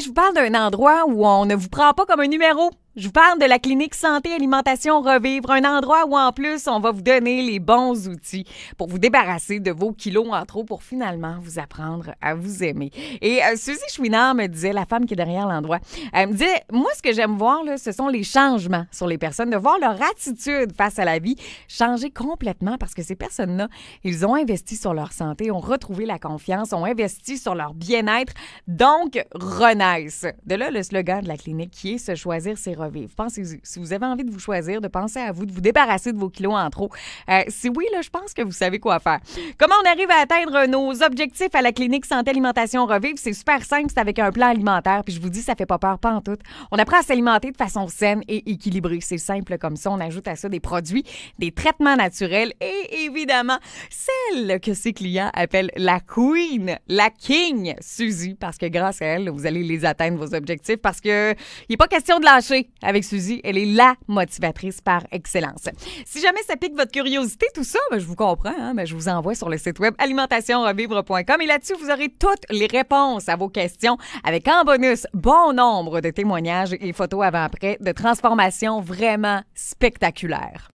je vous parle d'un endroit où on ne vous prend pas comme un numéro. Je vous parle de la clinique Santé Alimentation Revivre, un endroit où en plus on va vous donner les bons outils pour vous débarrasser de vos kilos en trop pour finalement vous apprendre à vous aimer. Et euh, Suzy Chouinard me disait, la femme qui est derrière l'endroit, elle me disait, moi ce que j'aime voir, là, ce sont les changements sur les personnes, de voir leur attitude face à la vie changer complètement parce que ces personnes-là, ils ont investi sur leur santé, ont retrouvé la confiance, ont investi sur leur bien-être, donc renaissent. De là le slogan de la clinique qui est se choisir ses pensez si vous avez envie de vous choisir, de penser à vous, de vous débarrasser de vos kilos en trop, euh, si oui, là, je pense que vous savez quoi faire. Comment on arrive à atteindre nos objectifs à la clinique Santé Alimentation Revive C'est super simple, c'est avec un plan alimentaire. Puis je vous dis, ça fait pas peur, pas en tout. On apprend à s'alimenter de façon saine et équilibrée. C'est simple comme ça. On ajoute à ça des produits, des traitements naturels et évidemment, c'est que ses clients appellent la queen, la king, Suzy, parce que grâce à elle, vous allez les atteindre, vos objectifs, parce que il a pas question de lâcher avec Suzy. Elle est la motivatrice par excellence. Si jamais ça pique votre curiosité, tout ça, ben, je vous comprends, hein, mais ben, je vous envoie sur le site web alimentationrevivre.com et là-dessus, vous aurez toutes les réponses à vos questions avec en bonus bon nombre de témoignages et photos avant-après de transformations vraiment spectaculaires.